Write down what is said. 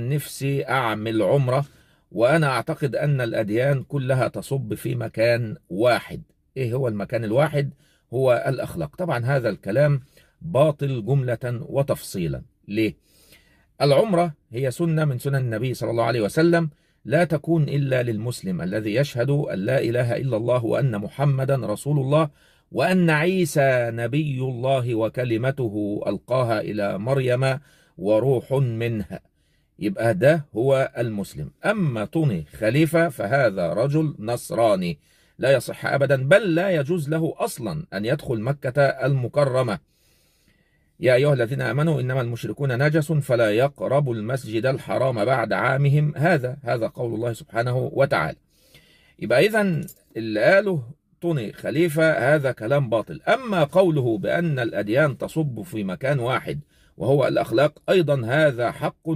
نفسي أعمل عمرة وأنا أعتقد أن الأديان كلها تصب في مكان واحد إيه هو المكان الواحد؟ هو الأخلاق طبعا هذا الكلام باطل جملة وتفصيلا ليه؟ العمرة هي سنة من سنن النبي صلى الله عليه وسلم لا تكون إلا للمسلم الذي يشهد أن لا إله إلا الله وأن محمدا رسول الله وأن عيسى نبي الله وكلمته ألقاها إلى مريم وروح منها يبقى ده هو المسلم أما طني خليفة فهذا رجل نصراني لا يصح أبدا بل لا يجوز له أصلا أن يدخل مكة المكرمة يا أيها الذين آمنوا إنما المشركون نجس فلا يقربوا المسجد الحرام بعد عامهم هذا هذا قول الله سبحانه وتعالى يبقى إذا اللي قاله طني خليفة هذا كلام باطل أما قوله بأن الأديان تصب في مكان واحد وهو الأخلاق أيضا هذا حق